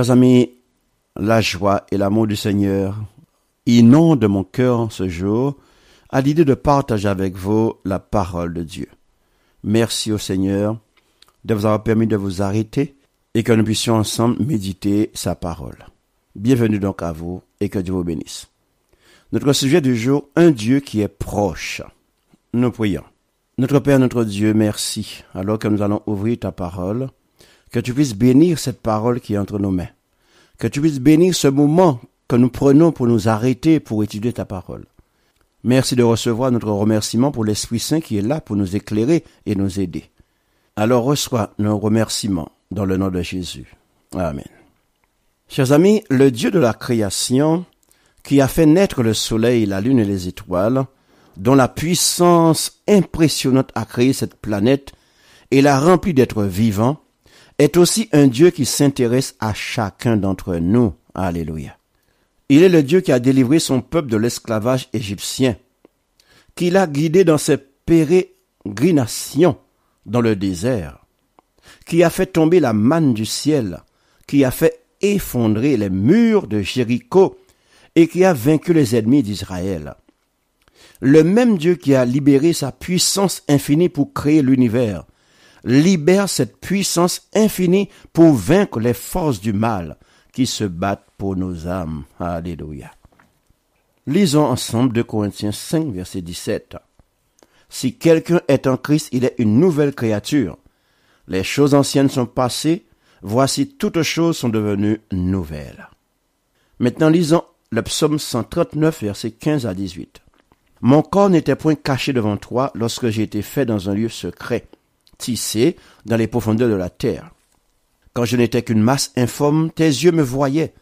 Chers amis, la joie et l'amour du Seigneur inondent mon cœur ce jour à l'idée de partager avec vous la parole de Dieu. Merci au Seigneur de vous avoir permis de vous arrêter et que nous puissions ensemble méditer sa parole. Bienvenue donc à vous et que Dieu vous bénisse. Notre sujet du jour, un Dieu qui est proche. Nous prions. Notre Père, notre Dieu, merci alors que nous allons ouvrir ta parole que tu puisses bénir cette parole qui est entre nos mains, que tu puisses bénir ce moment que nous prenons pour nous arrêter, pour étudier ta parole. Merci de recevoir notre remerciement pour l'Esprit Saint qui est là pour nous éclairer et nous aider. Alors reçois nos remerciements dans le nom de Jésus. Amen. Chers amis, le Dieu de la création, qui a fait naître le soleil, la lune et les étoiles, dont la puissance impressionnante a créé cette planète et l'a remplie d'êtres vivants, est aussi un Dieu qui s'intéresse à chacun d'entre nous. Alléluia. Il est le Dieu qui a délivré son peuple de l'esclavage égyptien, qui l'a guidé dans ses pérégrinations dans le désert, qui a fait tomber la manne du ciel, qui a fait effondrer les murs de Jéricho et qui a vaincu les ennemis d'Israël. Le même Dieu qui a libéré sa puissance infinie pour créer l'univers, libère cette puissance infinie pour vaincre les forces du mal qui se battent pour nos âmes. Alléluia. Lisons ensemble 2 Corinthiens 5, verset 17. Si quelqu'un est en Christ, il est une nouvelle créature. Les choses anciennes sont passées, voici toutes choses sont devenues nouvelles. Maintenant lisons le psaume 139, verset 15 à 18. Mon corps n'était point caché devant toi lorsque j'ai été fait dans un lieu secret Tissé dans les profondeurs de la terre. Quand je n'étais qu'une masse informe, tes yeux me voyaient,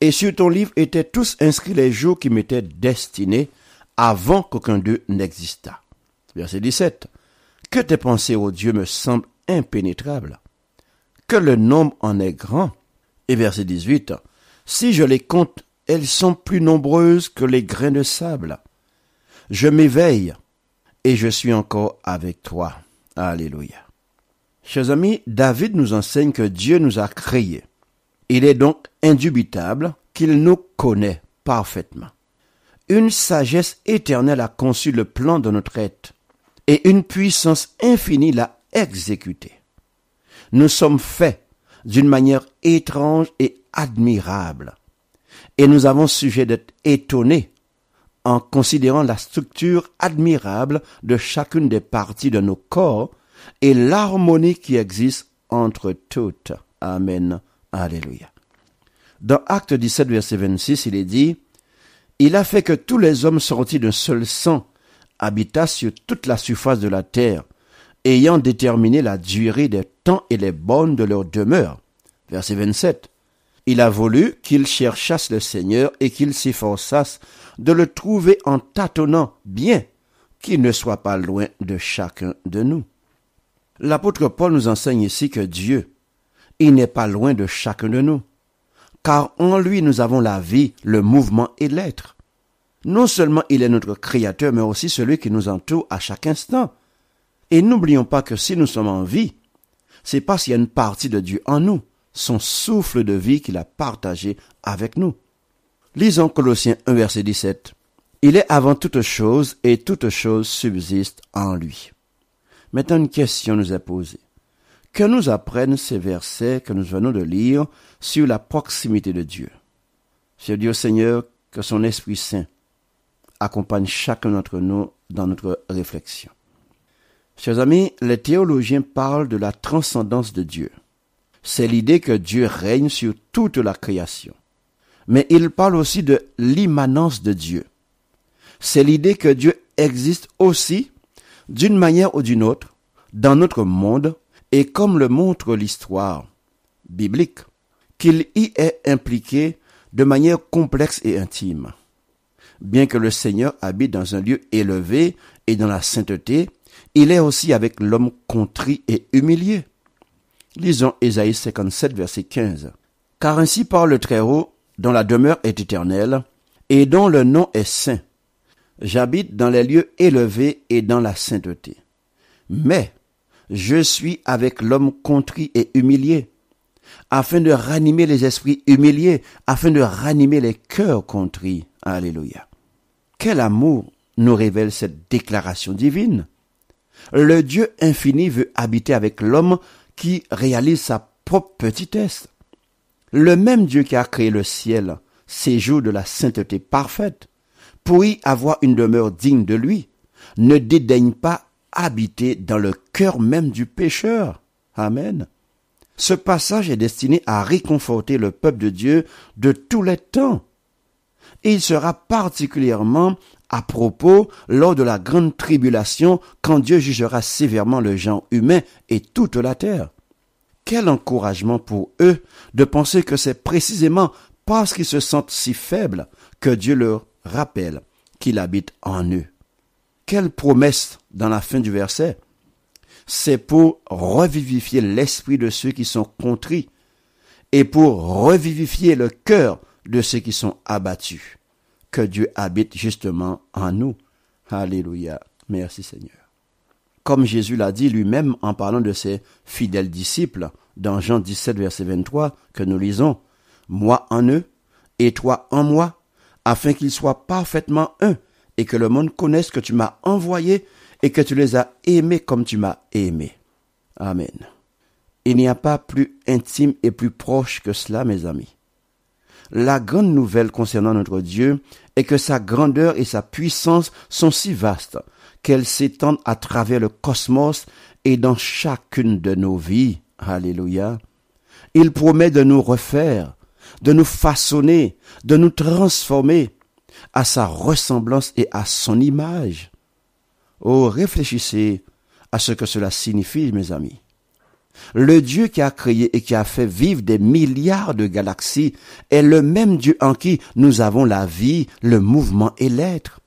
et sur ton livre étaient tous inscrits les jours qui m'étaient destinés avant qu'aucun d'eux n'existât. Verset 17. Que tes pensées, ô Dieu, me semblent impénétrables. Que le nombre en est grand. Et verset 18. Si je les compte, elles sont plus nombreuses que les grains de sable. Je m'éveille et je suis encore avec toi. Alléluia. Chers amis, David nous enseigne que Dieu nous a créés. Il est donc indubitable qu'il nous connaît parfaitement. Une sagesse éternelle a conçu le plan de notre être et une puissance infinie l'a exécuté. Nous sommes faits d'une manière étrange et admirable et nous avons sujet d'être étonnés en considérant la structure admirable de chacune des parties de nos corps et l'harmonie qui existe entre toutes. Amen. Alléluia. Dans Acte 17, verset 26, il est dit, Il a fait que tous les hommes sortis d'un seul sang habitassent sur toute la surface de la terre, ayant déterminé la durée des temps et les bornes de leur demeure. Verset 27. Il a voulu qu'ils cherchassent le Seigneur et qu'ils s'efforçassent de le trouver en tâtonnant bien qu'il ne soit pas loin de chacun de nous. L'apôtre Paul nous enseigne ici que Dieu, il n'est pas loin de chacun de nous, car en lui nous avons la vie, le mouvement et l'être. Non seulement il est notre Créateur, mais aussi celui qui nous entoure à chaque instant. Et n'oublions pas que si nous sommes en vie, c'est parce qu'il y a une partie de Dieu en nous, son souffle de vie qu'il a partagé avec nous. Lisons Colossiens 1 verset 17. Il est avant toute chose et toute chose subsiste en lui. Maintenant une question nous est posée. Que nous apprennent ces versets que nous venons de lire sur la proximité de Dieu Je dis au Seigneur que son Esprit Saint accompagne chacun d'entre nous dans notre réflexion. Chers amis, les théologiens parlent de la transcendance de Dieu. C'est l'idée que Dieu règne sur toute la création mais il parle aussi de l'immanence de Dieu. C'est l'idée que Dieu existe aussi, d'une manière ou d'une autre, dans notre monde, et comme le montre l'histoire biblique, qu'il y est impliqué de manière complexe et intime. Bien que le Seigneur habite dans un lieu élevé et dans la sainteté, il est aussi avec l'homme contrit et humilié. Lisons Ésaïe 57, verset 15. Car ainsi parle le Très-Haut, dont la demeure est éternelle, et dont le nom est saint. J'habite dans les lieux élevés et dans la sainteté. Mais je suis avec l'homme contrit et humilié, afin de ranimer les esprits humiliés, afin de ranimer les cœurs contrits. Alléluia. Quel amour nous révèle cette déclaration divine. Le Dieu infini veut habiter avec l'homme qui réalise sa propre petitesse. Le même Dieu qui a créé le ciel séjour de la sainteté parfaite pour y avoir une demeure digne de lui. Ne dédaigne pas habiter dans le cœur même du pécheur. Amen. Ce passage est destiné à réconforter le peuple de Dieu de tous les temps. Et il sera particulièrement à propos lors de la grande tribulation quand Dieu jugera sévèrement le genre humain et toute la terre. Quel encouragement pour eux de penser que c'est précisément parce qu'ils se sentent si faibles que Dieu leur rappelle qu'il habite en eux. Quelle promesse dans la fin du verset. C'est pour revivifier l'esprit de ceux qui sont contrits et pour revivifier le cœur de ceux qui sont abattus que Dieu habite justement en nous. Alléluia. Merci Seigneur comme Jésus l'a dit lui-même en parlant de ses fidèles disciples dans Jean 17, verset 23, que nous lisons, Moi en eux, et toi en moi, afin qu'ils soient parfaitement un, et que le monde connaisse que tu m'as envoyé, et que tu les as aimés comme tu m'as aimé. Amen. Il n'y a pas plus intime et plus proche que cela, mes amis. La grande nouvelle concernant notre Dieu est que sa grandeur et sa puissance sont si vastes qu'elle s'étende à travers le cosmos et dans chacune de nos vies. Alléluia. Il promet de nous refaire, de nous façonner, de nous transformer à sa ressemblance et à son image. Oh, réfléchissez à ce que cela signifie, mes amis. Le Dieu qui a créé et qui a fait vivre des milliards de galaxies est le même Dieu en qui nous avons la vie, le mouvement et l'être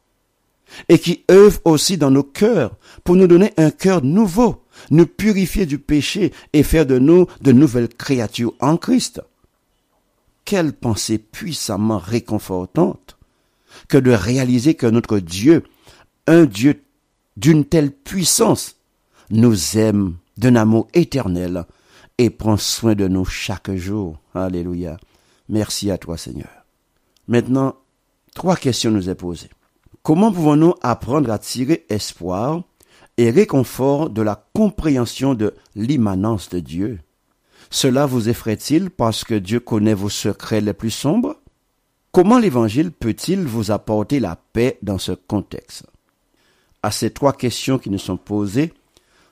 et qui œuvre aussi dans nos cœurs pour nous donner un cœur nouveau, nous purifier du péché et faire de nous de nouvelles créatures en Christ. Quelle pensée puissamment réconfortante que de réaliser que notre Dieu, un Dieu d'une telle puissance, nous aime d'un amour éternel et prend soin de nous chaque jour. Alléluia. Merci à toi Seigneur. Maintenant, trois questions nous est posées. Comment pouvons-nous apprendre à tirer espoir et réconfort de la compréhension de l'immanence de Dieu Cela vous effraie-t-il parce que Dieu connaît vos secrets les plus sombres Comment l'Évangile peut-il vous apporter la paix dans ce contexte À ces trois questions qui nous sont posées,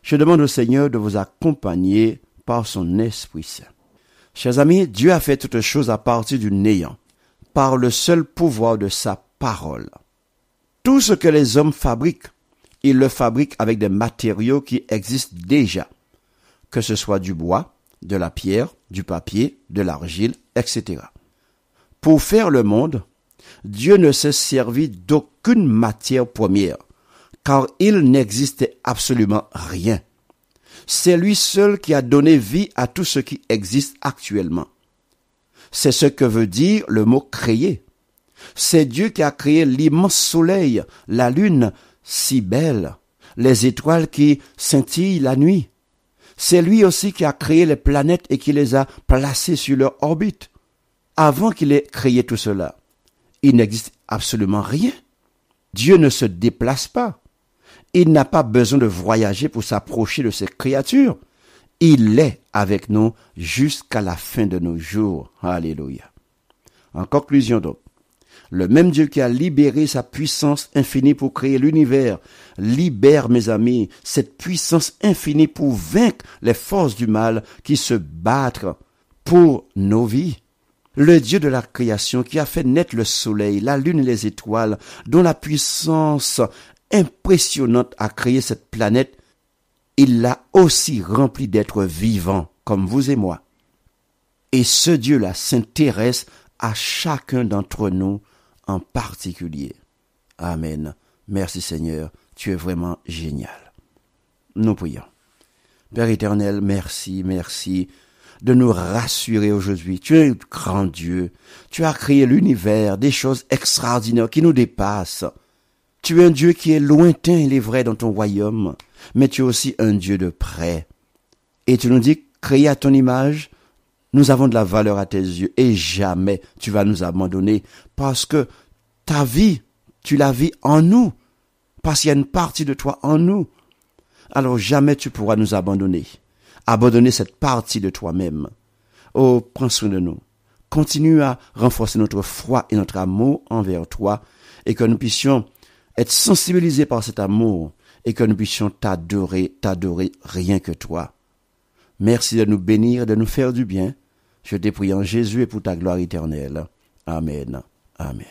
je demande au Seigneur de vous accompagner par son Esprit Saint. Chers amis, Dieu a fait toutes choses à partir du néant, par le seul pouvoir de sa parole. Tout ce que les hommes fabriquent, ils le fabriquent avec des matériaux qui existent déjà, que ce soit du bois, de la pierre, du papier, de l'argile, etc. Pour faire le monde, Dieu ne s'est servi d'aucune matière première, car il n'existait absolument rien. C'est lui seul qui a donné vie à tout ce qui existe actuellement. C'est ce que veut dire le mot créer. C'est Dieu qui a créé l'immense soleil, la lune, si belle, les étoiles qui scintillent la nuit. C'est lui aussi qui a créé les planètes et qui les a placées sur leur orbite. Avant qu'il ait créé tout cela, il n'existe absolument rien. Dieu ne se déplace pas. Il n'a pas besoin de voyager pour s'approcher de ses créatures. Il est avec nous jusqu'à la fin de nos jours. Alléluia. En conclusion donc, le même Dieu qui a libéré sa puissance infinie pour créer l'univers, libère, mes amis, cette puissance infinie pour vaincre les forces du mal qui se battent pour nos vies. Le Dieu de la création qui a fait naître le soleil, la lune et les étoiles, dont la puissance impressionnante a créé cette planète, il l'a aussi rempli d'êtres vivants, comme vous et moi. Et ce Dieu-là s'intéresse à chacun d'entre nous en particulier. Amen. Merci Seigneur, tu es vraiment génial. Nous prions. Père éternel, merci, merci de nous rassurer aujourd'hui. Tu es grand Dieu. Tu as créé l'univers, des choses extraordinaires qui nous dépassent. Tu es un Dieu qui est lointain, il est vrai, dans ton royaume, mais tu es aussi un Dieu de près. Et tu nous dis, créé à ton image, nous avons de la valeur à tes yeux et jamais tu vas nous abandonner parce que ta vie, tu la vis en nous, parce qu'il y a une partie de toi en nous. Alors jamais tu pourras nous abandonner, abandonner cette partie de toi-même. Oh, prends soin de nous. Continue à renforcer notre foi et notre amour envers toi, et que nous puissions être sensibilisés par cet amour, et que nous puissions t'adorer, t'adorer rien que toi. Merci de nous bénir, de nous faire du bien. Je t'ai prie en Jésus et pour ta gloire éternelle. Amen. Amen.